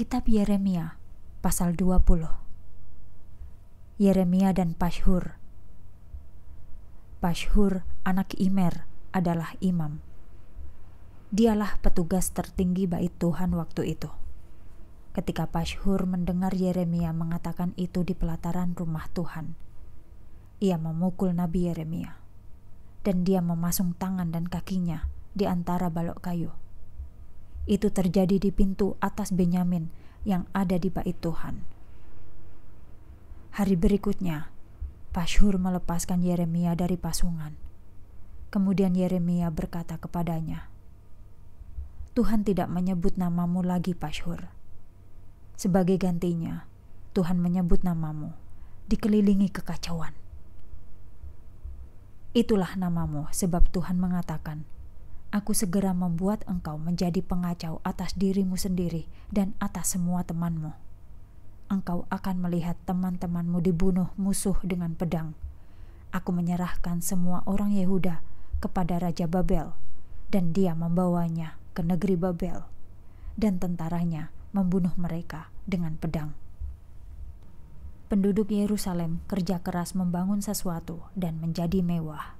Kitab Yeremia pasal 20 Yeremia dan Pashur Pashur anak Imer adalah imam Dialah petugas tertinggi bait Tuhan waktu itu Ketika Pashur mendengar Yeremia mengatakan itu di pelataran rumah Tuhan Ia memukul Nabi Yeremia Dan dia memasung tangan dan kakinya di antara balok kayu itu terjadi di pintu atas Benyamin yang ada di bait Tuhan. Hari berikutnya, Pashur melepaskan Yeremia dari pasungan. Kemudian Yeremia berkata kepadanya, Tuhan tidak menyebut namamu lagi Pashur. Sebagai gantinya, Tuhan menyebut namamu, dikelilingi kekacauan. Itulah namamu sebab Tuhan mengatakan, aku segera membuat engkau menjadi pengacau atas dirimu sendiri dan atas semua temanmu. Engkau akan melihat teman-temanmu dibunuh musuh dengan pedang. Aku menyerahkan semua orang Yehuda kepada Raja Babel, dan dia membawanya ke negeri Babel, dan tentaranya membunuh mereka dengan pedang. Penduduk Yerusalem kerja keras membangun sesuatu dan menjadi mewah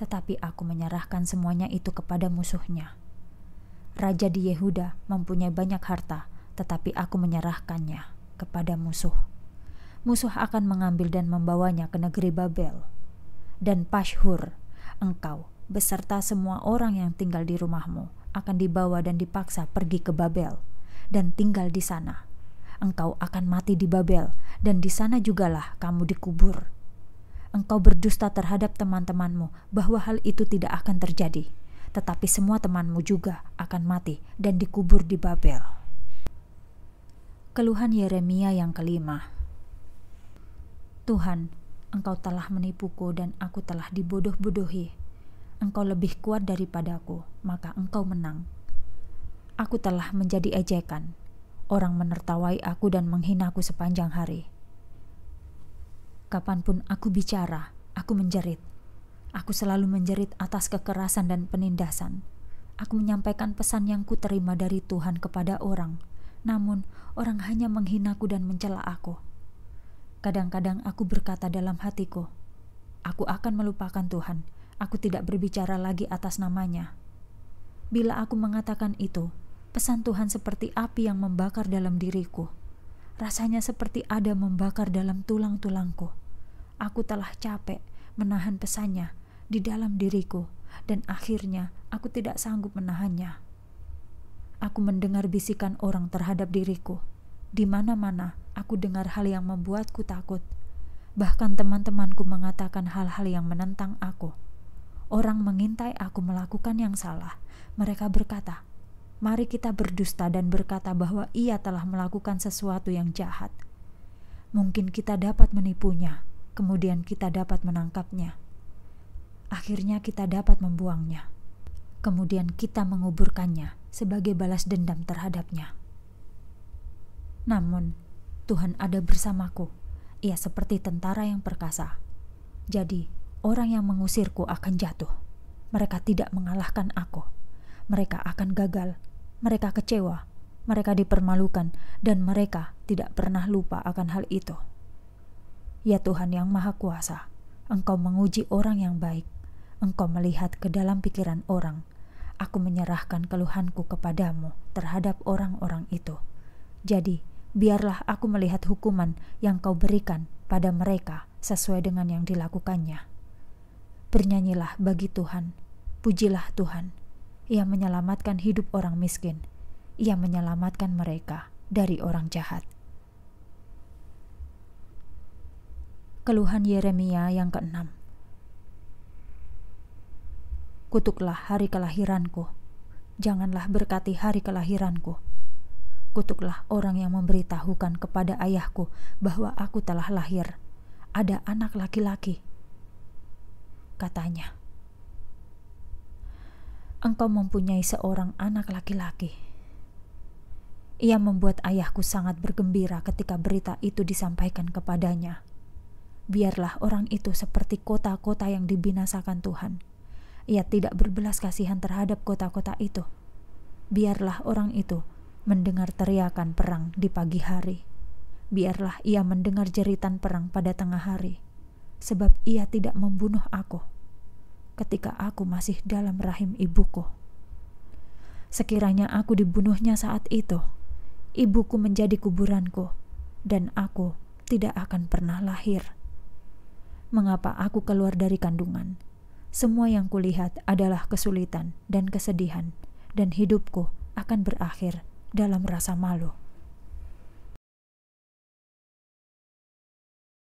tetapi aku menyerahkan semuanya itu kepada musuhnya. Raja di Yehuda mempunyai banyak harta, tetapi aku menyerahkannya kepada musuh. Musuh akan mengambil dan membawanya ke negeri Babel. Dan Pashur, engkau beserta semua orang yang tinggal di rumahmu akan dibawa dan dipaksa pergi ke Babel dan tinggal di sana. Engkau akan mati di Babel, dan di sana jugalah kamu dikubur engkau berdusta terhadap teman-temanmu bahwa hal itu tidak akan terjadi, tetapi semua temanmu juga akan mati dan dikubur di Babel. Keluhan Yeremia yang kelima. Tuhan, engkau telah menipuku dan aku telah dibodoh-bodohi. Engkau lebih kuat daripadaku, maka engkau menang. Aku telah menjadi ejekan. Orang menertawai aku dan menghina aku sepanjang hari Kapanpun aku bicara, aku menjerit. Aku selalu menjerit atas kekerasan dan penindasan. Aku menyampaikan pesan yang kuterima dari Tuhan kepada orang, namun orang hanya menghinaku dan mencela aku. Kadang-kadang aku berkata dalam hatiku, "Aku akan melupakan Tuhan. Aku tidak berbicara lagi atas namanya." Bila aku mengatakan itu, pesan Tuhan seperti api yang membakar dalam diriku Rasanya seperti ada membakar dalam tulang-tulangku. Aku telah capek menahan pesannya di dalam diriku, dan akhirnya aku tidak sanggup menahannya. Aku mendengar bisikan orang terhadap diriku. Di mana-mana aku dengar hal yang membuatku takut. Bahkan teman-temanku mengatakan hal-hal yang menentang aku. Orang mengintai aku melakukan yang salah. Mereka berkata, mari kita berdusta dan berkata bahwa ia telah melakukan sesuatu yang jahat. Mungkin kita dapat menipunya, kemudian kita dapat menangkapnya. Akhirnya, kita dapat membuangnya, kemudian kita menguburkannya sebagai balas dendam terhadapnya. Namun, Tuhan ada bersamaku. Ia seperti tentara yang perkasa. Jadi, orang yang mengusirku akan jatuh. Mereka tidak mengalahkan aku. Mereka akan gagal mereka kecewa, mereka dipermalukan, dan mereka tidak pernah lupa akan hal itu. Ya Tuhan yang Maha Kuasa, Engkau menguji orang yang baik, Engkau melihat ke dalam pikiran orang. Aku menyerahkan keluhanku kepadamu terhadap orang-orang itu. Jadi, biarlah aku melihat hukuman yang kau berikan pada mereka sesuai dengan yang dilakukannya. Bernyanyilah bagi Tuhan, pujilah Tuhan, ia menyelamatkan hidup orang miskin. Ia menyelamatkan mereka dari orang jahat. Keluhan Yeremia yang keenam. Kutuklah hari kelahiranku. Janganlah berkati hari kelahiranku. Kutuklah orang yang memberitahukan kepada ayahku bahwa aku telah lahir. Ada anak laki-laki. Katanya, engkau mempunyai seorang anak laki-laki. Ia membuat ayahku sangat bergembira ketika berita itu disampaikan kepadanya. Biarlah orang itu seperti kota-kota yang dibinasakan Tuhan. Ia tidak berbelas kasihan terhadap kota-kota itu. Biarlah orang itu mendengar teriakan perang di pagi hari. Biarlah ia mendengar jeritan perang pada tengah hari, sebab ia tidak membunuh aku ketika aku masih dalam rahim ibuku. Sekiranya aku dibunuhnya saat itu, ibuku menjadi kuburanku, dan aku tidak akan pernah lahir. Mengapa aku keluar dari kandungan? Semua yang kulihat adalah kesulitan dan kesedihan, dan hidupku akan berakhir dalam rasa malu.